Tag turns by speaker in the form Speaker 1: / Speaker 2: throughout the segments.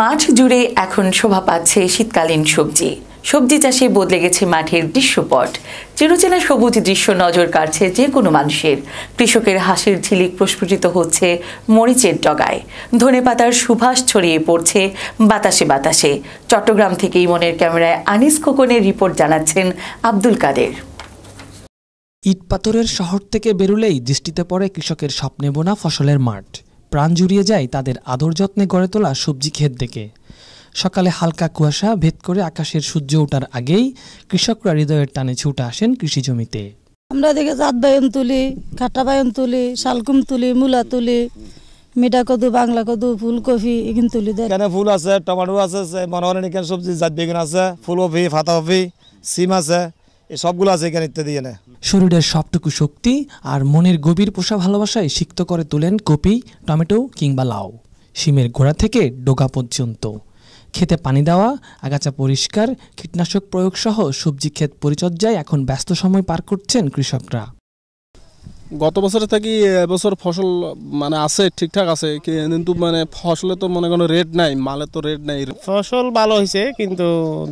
Speaker 1: মাঠ জুড়ে এখন শোভা পাচ্ছে শীতকালীন সবজি সবজি চাষে বদলে গেছে মাঠের দৃশ্যপট চিরচেনা সবুজ দৃশ্য নজর কাড়ছে যে কোনো মানুষের কৃষকের হাসির ঝিলিক প্রস্ফুটিত হচ্ছে মরিচের ডগায় ধনে পাতার সুভাষ ছড়িয়ে পড়ছে বাতাসে বাতাসে চট্টগ্রাম থেকেই মনের ক্যামেরায় আনিস খোকনের রিপোর্ট জানাচ্ছেন আব্দুল কাদের
Speaker 2: ইট শহর থেকে বেরুলেই দৃষ্টিতে পড়ে কৃষকের স্বপ্নে বোনা ফসলের মাঠ প্রাণ জুড়িয়ে যায় তাদের আদর যত্নে গড়ে তোলা সবজি ক্ষেত দেখে সকালে হালকা কুয়াশা ভেদ করে আকাশের সূর্য ওঠার আগেই কৃষকরা হৃদয়ের টানে ছুটে আসেন কৃষি জমিতে
Speaker 1: আমরা দেখে জাত বায়ন তুলি কাঁটা বায়ন তুলি শালকুম তুলি মূলা তুলি মিঠা কদু বাংলা কদু ফুলকপি এখানে তুলি দেয়
Speaker 3: এখানে ফুল আছে টমেটো আছে মনোহরেন এখানে সবজি জাত বেগুন আছে ফুলকপি ফাতাকপি সিম আছে সবগুলো আছে এখানে ইত্যাদি এনে
Speaker 2: শরীরের সবটুকু শক্তি আর মনের গভীর পোষা ভালোবাসায় সিক্ত করে তোলেন কপি টমেটো কিংবা লাউ সিমের গোড়া থেকে ডোগা পর্যন্ত খেতে পানি দেওয়া আগাছা পরিষ্কার কীটনাশক প্রয়োগ সহ সবজি ক্ষেত পরিচর্যায় এখন ব্যস্ত সময় পার করছেন কৃষকরা
Speaker 4: গত বছরে থাকি এবছর ফসল মানে আছে ঠিকঠাক আছে কিন্তু মানে ফসলে তো মনে কোনো রেট নাই মালে তো রেট নাই ফসল ভালো হয়েছে কিন্তু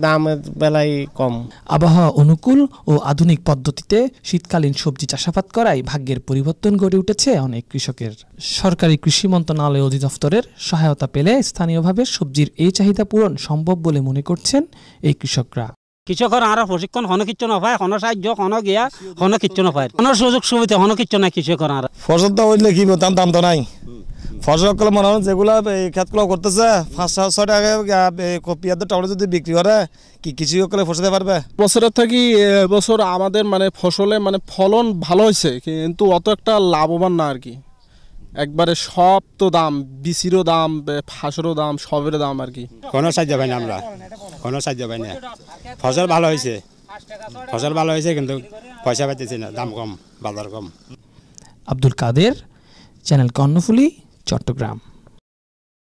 Speaker 4: দামের বেলায় কম
Speaker 2: আবহাওয়া অনুকূল ও আধুনিক পদ্ধতিতে শীতকালীন সবজি চাষাবাদ করায় ভাগ্যের পরিবর্তন গড়ে উঠেছে অনেক কৃষকের সরকারি কৃষি মন্ত্রণালয় অধিদপ্তরের সহায়তা পেলে স্থানীয়ভাবে সবজির এই চাহিদা পূরণ সম্ভব বলে মনে করছেন এই কৃষকরা কৃষকের আর প্রশিক্ষণ হন কিচ্ছু নপায় হন সাহায্য হন গিয়া হন কিচ্ছু নপায় হন সুযোগ সুবিধা হন কিচ্ছু নাই কৃষকের আর
Speaker 3: ফসল তো হইলে কি বলতাম দাম তো নাই
Speaker 2: ফসল কল মনে হয় যেগুলো খেতগুলো করতেছে
Speaker 3: পাঁচ সাতশো টাকা পেঁয়াজ টাকা যদি বিক্রি করে কি কৃষি সকলে ফসলতে পারবে
Speaker 4: বছরের থেকে বছর আমাদের মানে ফসলে মানে ফলন ভালো হয়েছে কিন্তু অত একটা লাভবান না আর কি একবারে সব তো দাম বিসিরও দাম ফাঁসেরও দাম সবের দাম আর কি কোনো সাহায্য পাই না আমরা কোনো সাহায্য পাই না ফসল ভালো হয়েছে ফসল ভালো হয়েছে কিন্তু পয়সা পাইতেছি না দাম কম বাজার কম
Speaker 2: আব্দুল কাদের চ্যানেল কর্ণফুলি চট্টগ্রাম